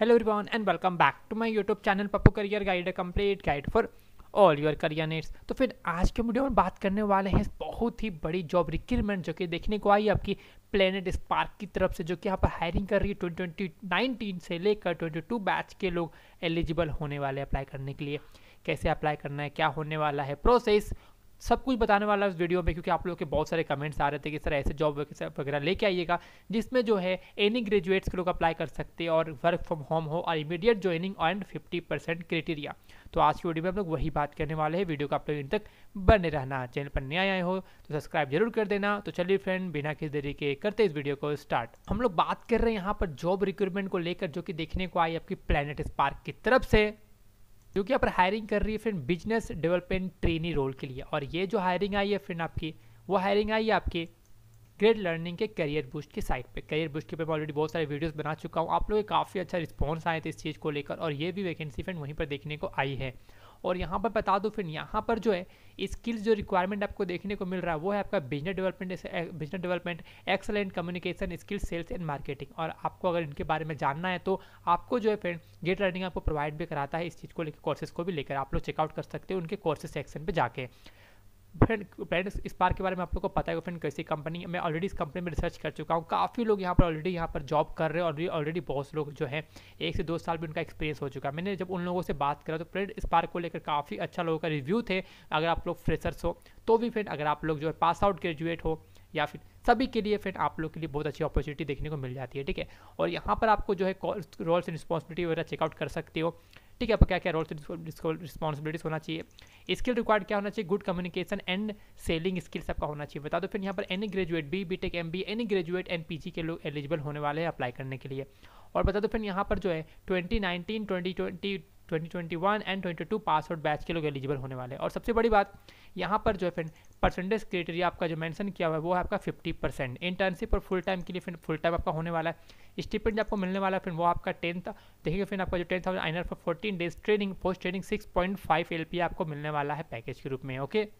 Hello everyone and welcome back to my YouTube channel Pappu career guide complete guide for all your career needs तो फिर आज के video में बात करने वाले हैं बहुत ही बड़ी जॉब रिक्रूटमेंट जो कि देखने को आई आपकी प्लेनेट स्पार्क की तरफ से जो कि यहाँ पर हायरिंग कर रही है ट्वेंटी ट्वेंटी से लेकर ट्वेंटी टू बैच के लोग एलिजिबल होने वाले अप्लाई करने के लिए कैसे अप्लाई करना है क्या होने वाला है प्रोसेस सब कुछ बताने वाला इस वीडियो में क्योंकि आप लोग के बहुत सारे कमेंट्स आ रहे थे कि सर ऐसे जॉब वगैरह लेके आइएगा जिसमें जो है एनी ग्रेजुएट्स के लोग अप्लाई कर सकते हैं और वर्क फ्रॉम होम हो और immediate joining and fifty percent criteria तो आज की वीडियो में हम लोग वही बात करने वाले हैं वीडियो को आप लोग इन तक बने रहना चैनल पर नए आए हो तो सब्सक्राइब जरूर कर देना तो चलिए फ्रेंड बिना किसी तरीके करते इस वीडियो को स्टार्ट हम लोग बात कर रहे हैं यहाँ पर जॉब रिक्रूटमेंट को लेकर जो कि देखने को आई आपकी प्लानट स्पार्क की तरफ से जो कि आप हायरिंग कर रही है friend business development trainee role के लिए और ये जो हायरिंग आई है फ्रेंड आपकी वो हायरिंग आई है आपके ग्रेड लर्निंग के करियर बूस्ट की साइट पे करियर बूस्ट के पे मैं ऑलरेडी बहुत सारे वीडियोस बना चुका हूँ आप लोगों के काफ़ी अच्छा रिस्पांस आए थे इस चीज़ को लेकर और ये भी वैकेंसी फ्रेंड वहीं पर देखने को आई है और यहाँ पर बता दो फिर यहाँ पर जो है स्किल्स जो रिक्वायरमेंट आपको देखने को मिल रहा है वो है आपका business development business development excellent communication skills sales and marketing और आपको अगर इनके बारे में जानना है तो आपको जो है फ्रेंड ये ट्रेनिंग आपको प्रोवाइड भी कराता है इस चीज़ को लेकर कोर्सेज को भी लेकर आप लोग चेकआउट कर सकते हो उनके कोर्सेज सेक्शन पर जाकर फ्रेंड इस पार्क के बारे में आप लोग को पता है फ्रेंड कैसी कंपनी मैं ऑलरेडी इस कंपनी में रिसर्च कर चुका हूँ काफ़ी लोग यहाँ पर ऑलरेडी यहाँ पर जॉब कर रहे हैं और ऑलरेडी बहुत लोग जो है एक से दो साल भी उनका एक्सपीरियंस हो चुका है मैंने जब उन लोगों से बात करा तो फ्रेंड स्पार्क को लेकर काफ़ी अच्छा लोगों का रिव्यू थे अगर आप लोग फ्रेशर्स हो तो भी फ्रेंड अगर आप लोग जो है पास आउट ग्रेजुएट हो या फिर सभी के लिए फ्रेंड आप लोग के लिए बहुत अच्छी अपॉर्चुनिटी देखने को मिल जाती है ठीक है और यहाँ पर आपको जो है रोल्स एंड रिस्पॉन्सिबिलिटी वगैरह चेकआउट कर सकते हो ठीक है आपका क्या क्या रोल्स रिस्पॉन्सिबिलिटीज होना चाहिए स्किल रिक्वायर्ड क्या होना चाहिए good communication and selling skills आपका होना चाहिए बता दो फिर यहाँ पर any graduate B B tech M B any graduate and P G के लोग एलिजिबल होने वाले हैं अप्लाई करने के लिए और बता दो फिर यहाँ पर जो है twenty nineteen twenty twenty 2021 and 22 pass out batch के लोग एलिजिबल होने वाले हैं और सबसे बड़ी बात यहाँ पर जो है फ्रेंड परसेंटेज क्रिटेरिया आपका जो मेंशन किया हुआ है वो है आपका 50 परसेंट इंटर्नशिप और फुल टाइम के लिए फिर फुल टाइम आपका होने वाला है स्टिपेंड आपको मिलने वाला है फिर वो आपका टेंथ देखिए फिर आपका जो टेन थाउजेंड आइनर for fourteen days training post training six point five L आपको मिलने वाला है पैकेज के रूप में ओके okay?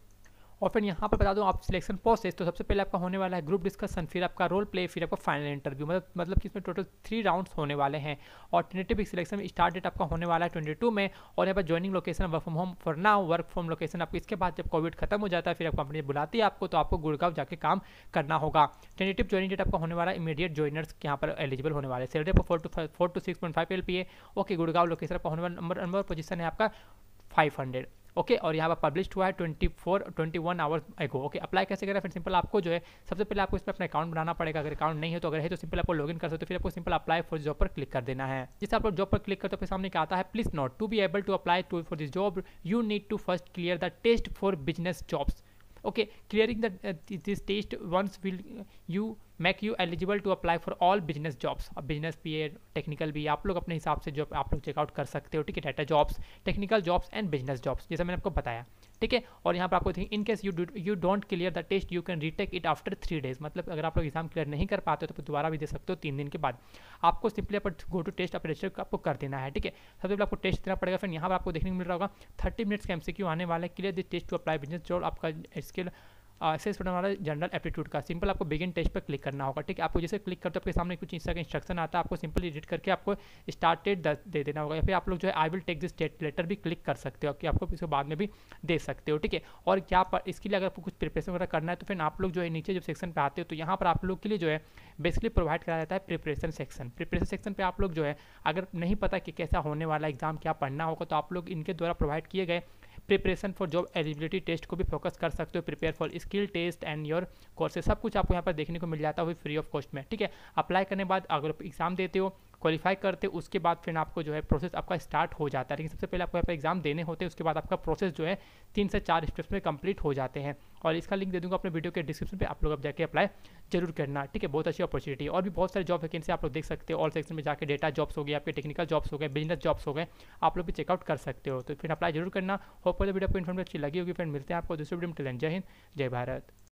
और फिर यहाँ पर बता दूँ आप सिलेक्शन प्रोसेस तो सबसे पहले आपका होने वाला है ग्रुप डिस्कशन फिर आपका रोल प्ले फिर आपका फाइनल इंटरव्यू मतलब मतलब कि इसमें टोटल थ्री राउंड्स होने वाले हैं और टेनेटिव सिलेक्शन स्टार्ट डेट आपका होने वाला है ट्वेंटी में और यहाँ पर joining location work from home for now work from location आपको इसके बाद जब कोविड खत्म हो जाता है फिर आप कंपनी बुलाती है आपको तो आपको गुड़गांव जाकर काम करना होगा टेनेटिव ज्वाइनिंग डेट आपका होने वाला है इमीडिएट ज्वाइनर्स यहाँ पर एलिजिबल होने वाले सैलरी पर four to four to six point five L P है ओके गुड़गांव लोकेशन आपका होने वाला नंबर नंबर पोजीशन है आपका फाइव हंड्रेड ओके और यहाँ पर पब्लिश हुआ है twenty four twenty one hours ago okay apply कैसे करें फिर सिंपल आपको जो है सबसे पहले आपको इस पर अपना अकाउंट बनाना पड़ेगा अगर अकाउंट नहीं है तो अगर है तो सिंपल आपको लॉगिन कर सकते हो फिर आपको सिंपल अप्लाई फॉर जॉब पर क्लिक कर देना है जिस आप जॉब पर क्लिक करते हो फिर सामने क्या आता है please not to be able to apply to for this job you need to first clear the test for business jobs okay clearing this test this test once make you eligible to apply for all business jobs अब business भी है technical भी आप लोग अपने हिसाब से जो आप लोग चेकआउट कर सकते हो ठीक है data jobs technical jobs and business jobs जैसे मैंने आपको बताया ठीक है और यहाँ पर आपको देखिए in case you you don't clear the test you can retake it after three days मतलब अगर आप लोग एग्जाम क्लियर नहीं कर पाते तो दोबारा भी दे सकते हो तीन दिन के बाद आपको सिंपली अपर गो टू टेस्ट अपने रजिस्टर आपको कर देना है ठीक है सबसे पहले आपको टेस्ट देना पड़ेगा फिर यहाँ पर आपको देखने को मिल रहा होगा थर्टी मिनट्स का एम आने वाला है clear this test to apply business जो आपका स्किल एक्सेस बटन हमारा जनरल एप्टीट्यूड का सिंपल आपको बिगिन टेस्ट पर क्लिक करना होगा ठीक है आपको जैसे क्लिक करते आपके सामने कुछ इस तरह का इंस्ट्रक्शन आता है आपको सिंपली एडिट करके आपको स्टार्ट डेट दे देना होगा या फिर आप लोग जो है I will take this test later भी क्लिक कर सकते हो कि आपको इसको बाद में भी दे सकते हो ठीक है और क्या पर इसके लिए अगर आपको कुछ प्रिपरेशन वगैरह करना है तो फिर आप लोग जो है नीचे जब सेक्शन पर आते हो तो यहाँ पर आप लोग के लिए जो है बेसिकली प्रोवाइड कराया जाता है प्रिपरेशन सेक्शन प्रिपरेशन सेक्शन पर आप लोग जो है अगर नहीं पता कि कैसा होने वाला एग्जाम क्या पढ़ना होगा तो आप लोग इनके द्वारा प्रोवाइड किए गए preparation for job eligibility test को भी फोकस कर सकते हो prepare for skill test and your courses सब कुछ आपको यहाँ पर देखने को मिल जाता है फ्री ऑफ कॉस्ट में ठीक है अप्लाई करने बाद अगर एग्जाम देते हो क्वालिफाई करते उसके बाद फिर आपको जो है प्रोसेस आपका स्टार्ट हो जाता है लेकिन सबसे पहले आपको यहाँ पर एग्जाम देने होते हैं उसके बाद आपका प्रोसेस जो है तीन से चार स्टेप्स में कंप्लीट हो जाते हैं और इसका लिंक दे दूंगा अपने वीडियो के डिस्क्रिप्शन पर आप लोग अब जाके अप्लाई जरूर करना ठीक है बहुत अच्छी अपॉर्चुनिटी और भी बहुत सारे जॉब वैकेंसी आप लोग देख सकते हो ऑल सेक्शन में जाकर डेटा जॉब्स हो गए आपके टेक्निकल जॉब्स हो गए बिजनेस जॉब्स हो गए आप लोग भी चेकआउट कर सकते हो तो फिर अप्लाई जरूर करना होप वीडियो को इन्फॉर्मेशन अच्छी लगी होगी फिर मिलते हैं आपको दूसरे वीडियो में जय हिंद जय भारत